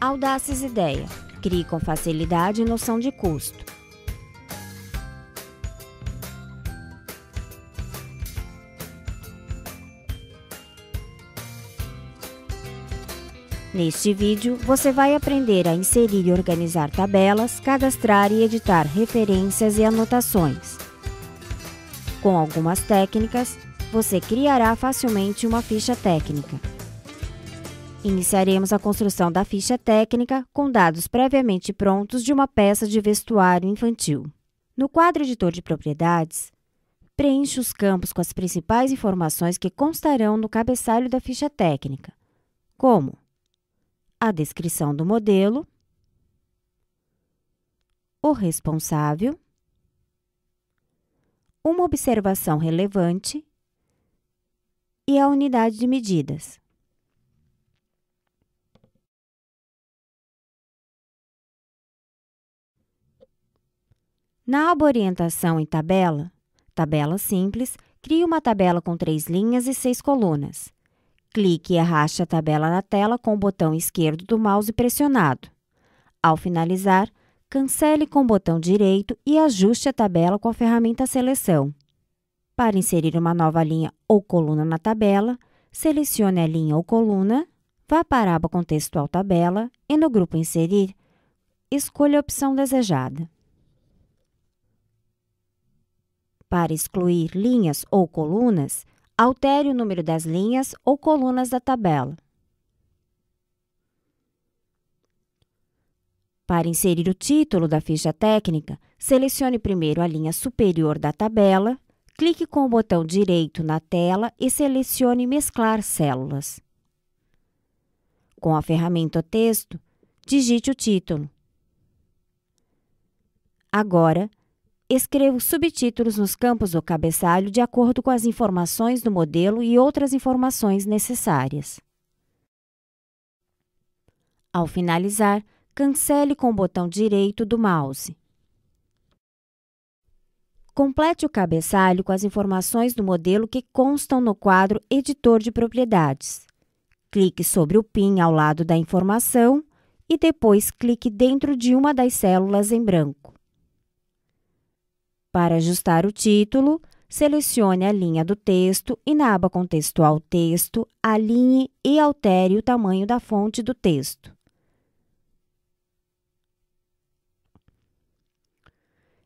Audaces Ideia. Crie com facilidade noção de custo. Neste vídeo, você vai aprender a inserir e organizar tabelas, cadastrar e editar referências e anotações. Com algumas técnicas, você criará facilmente uma ficha técnica. Iniciaremos a construção da ficha técnica com dados previamente prontos de uma peça de vestuário infantil. No quadro editor de propriedades, preencha os campos com as principais informações que constarão no cabeçalho da ficha técnica, como a descrição do modelo, o responsável, uma observação relevante e a unidade de medidas. Na Orientação em tabela, tabela simples, crie uma tabela com três linhas e seis colunas. Clique e arraste a tabela na tela com o botão esquerdo do mouse pressionado. Ao finalizar, cancele com o botão direito e ajuste a tabela com a ferramenta Seleção. Para inserir uma nova linha ou coluna na tabela, selecione a linha ou coluna, vá para a aba Contextual Tabela e no grupo Inserir, escolha a opção desejada. Para excluir linhas ou colunas, altere o número das linhas ou colunas da tabela. Para inserir o título da ficha técnica, selecione primeiro a linha superior da tabela, clique com o botão direito na tela e selecione Mesclar células. Com a ferramenta Texto, digite o título. Agora, Escreva subtítulos nos campos do cabeçalho de acordo com as informações do modelo e outras informações necessárias. Ao finalizar, cancele com o botão direito do mouse. Complete o cabeçalho com as informações do modelo que constam no quadro Editor de Propriedades. Clique sobre o PIN ao lado da informação e depois clique dentro de uma das células em branco. Para ajustar o título, selecione a linha do texto e na aba contextual Texto, alinhe e altere o tamanho da fonte do texto.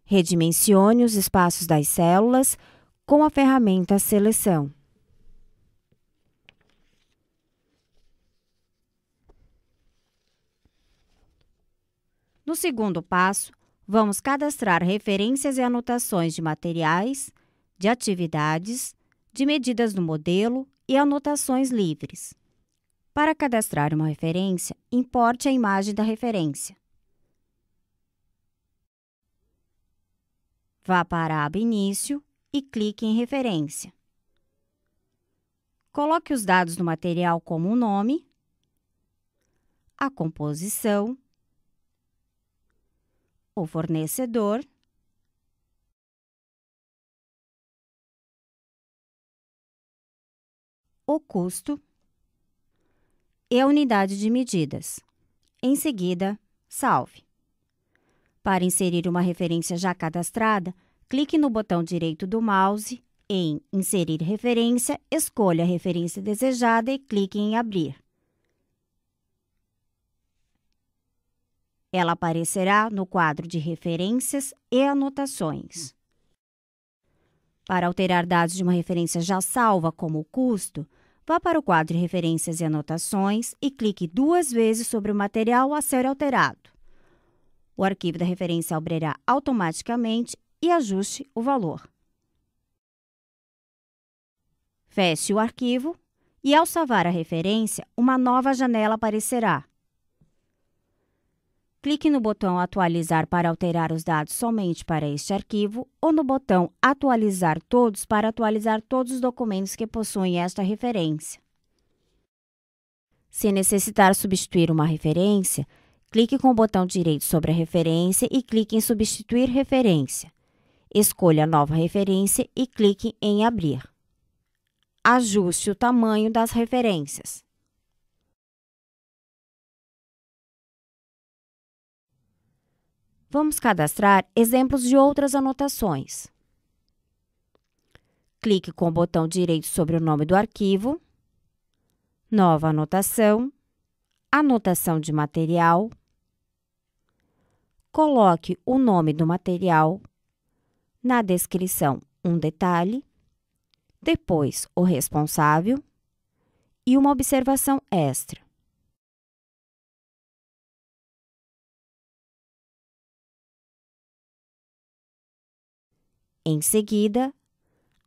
Redimensione os espaços das células com a ferramenta Seleção. No segundo passo, vamos cadastrar referências e anotações de materiais, de atividades, de medidas do modelo e anotações livres. Para cadastrar uma referência, importe a imagem da referência. Vá para a aba Início e clique em Referência. Coloque os dados do material como o nome, a composição, o fornecedor o custo e a unidade de medidas. Em seguida, salve. Para inserir uma referência já cadastrada, clique no botão direito do mouse em Inserir referência, escolha a referência desejada e clique em Abrir. Ela aparecerá no quadro de referências e anotações. Para alterar dados de uma referência já salva, como o custo, vá para o quadro de referências e anotações e clique duas vezes sobre o material a ser alterado. O arquivo da referência abrirá automaticamente e ajuste o valor. Feche o arquivo e, ao salvar a referência, uma nova janela aparecerá, clique no botão Atualizar para alterar os dados somente para este arquivo ou no botão Atualizar todos para atualizar todos os documentos que possuem esta referência. Se necessitar substituir uma referência, clique com o botão direito sobre a referência e clique em Substituir referência. Escolha Nova referência e clique em Abrir. Ajuste o tamanho das referências. Vamos cadastrar exemplos de outras anotações. Clique com o botão direito sobre o nome do arquivo, Nova anotação, Anotação de material. Coloque o nome do material, na descrição um detalhe, depois o responsável e uma observação extra. Em seguida,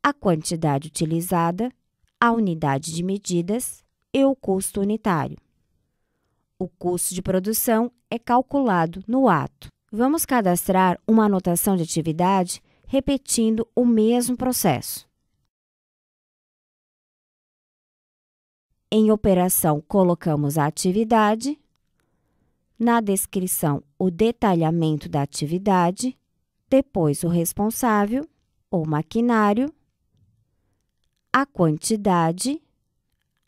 a quantidade utilizada, a unidade de medidas e o custo unitário. O custo de produção é calculado no ato. Vamos cadastrar uma anotação de atividade repetindo o mesmo processo. Em operação, colocamos a atividade, na descrição, o detalhamento da atividade depois o responsável ou maquinário, a quantidade,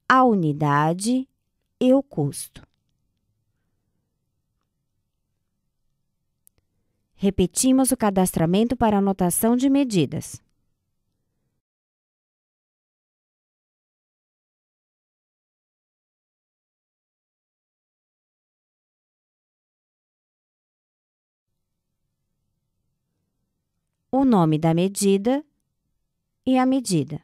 a unidade e o custo. Repetimos o cadastramento para anotação de medidas. o nome da medida e a medida.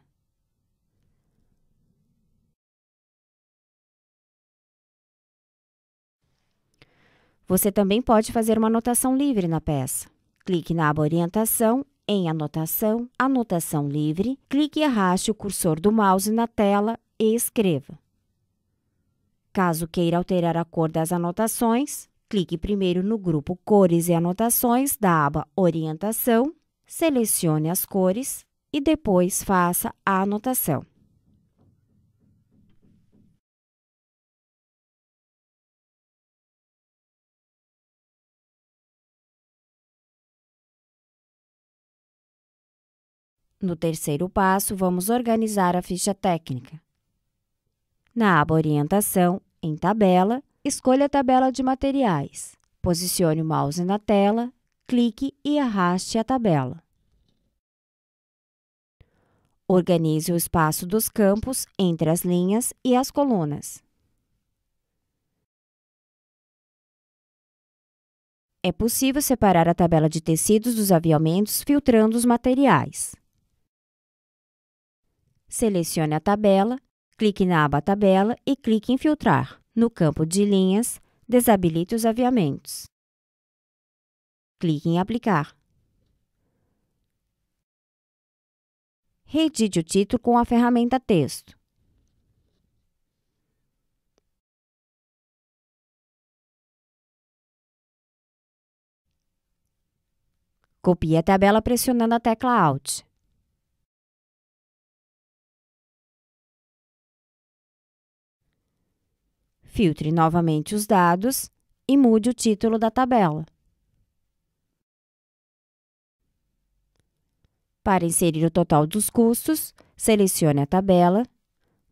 Você também pode fazer uma anotação livre na peça. Clique na aba Orientação, em Anotação, Anotação Livre, clique e arraste o cursor do mouse na tela e escreva. Caso queira alterar a cor das anotações, clique primeiro no grupo Cores e Anotações da aba Orientação selecione as cores e depois faça a anotação. No terceiro passo, vamos organizar a ficha técnica. Na aba Orientação, em Tabela, escolha a tabela de materiais. Posicione o mouse na tela clique e arraste a tabela. Organize o espaço dos campos entre as linhas e as colunas. É possível separar a tabela de tecidos dos aviamentos filtrando os materiais. Selecione a tabela, clique na aba Tabela e clique em Filtrar. No campo de linhas, desabilite os aviamentos. Clique em Aplicar. Redite o título com a ferramenta Texto. Copie a tabela pressionando a tecla Alt. Filtre novamente os dados e mude o título da tabela. Para inserir o total dos custos, selecione a tabela,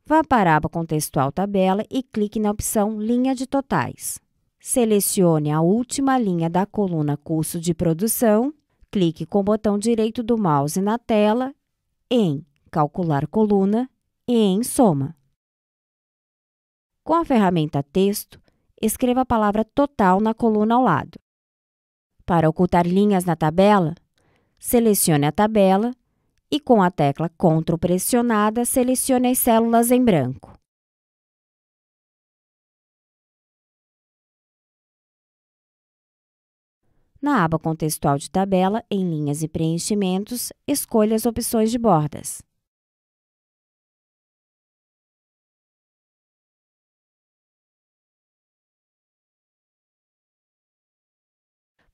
vá para a aba contextual tabela e clique na opção linha de totais. Selecione a última linha da coluna custo de produção, clique com o botão direito do mouse na tela em calcular coluna e em soma. Com a ferramenta texto, escreva a palavra total na coluna ao lado. Para ocultar linhas na tabela, selecione a tabela e com a tecla CTRL pressionada, selecione as células em branco. Na aba contextual de tabela, em linhas e preenchimentos, escolha as opções de bordas.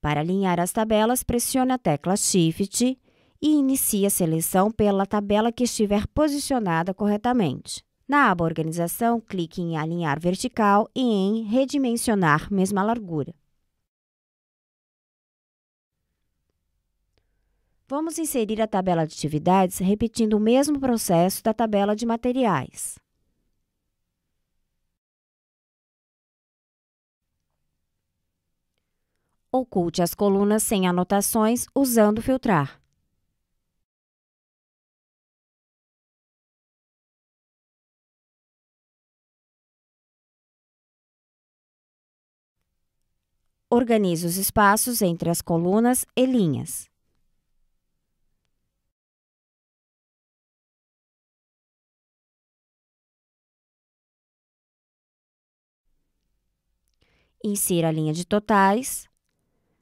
Para alinhar as tabelas, pressione a tecla Shift e inicie a seleção pela tabela que estiver posicionada corretamente. Na aba Organização, clique em Alinhar Vertical e em Redimensionar Mesma Largura. Vamos inserir a tabela de atividades repetindo o mesmo processo da tabela de materiais. Oculte as colunas sem anotações usando filtrar. Organize os espaços entre as colunas e linhas. Insira a linha de totais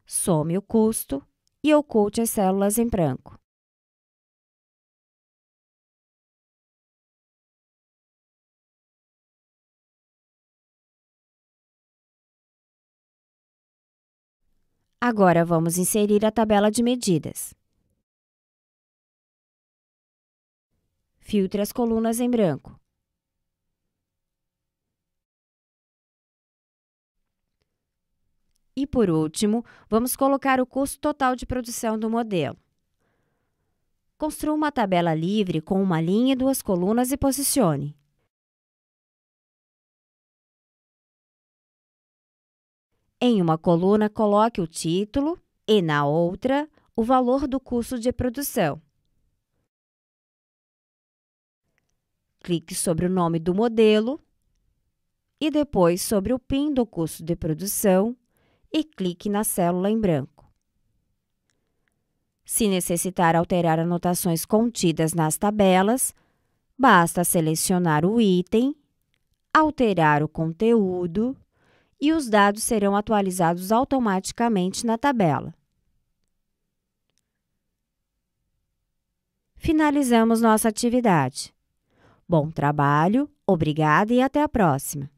some o custo e oculte as células em branco. Agora vamos inserir a tabela de medidas. Filtre as colunas em branco. E por último, vamos colocar o custo total de produção do modelo. Construa uma tabela livre com uma linha e duas colunas e posicione. Em uma coluna, coloque o título e, na outra, o valor do custo de produção. Clique sobre o nome do modelo e depois sobre o PIN do custo de produção e clique na célula em branco. Se necessitar alterar anotações contidas nas tabelas, basta selecionar o item, alterar o conteúdo e os dados serão atualizados automaticamente na tabela. Finalizamos nossa atividade. Bom trabalho, obrigada e até a próxima!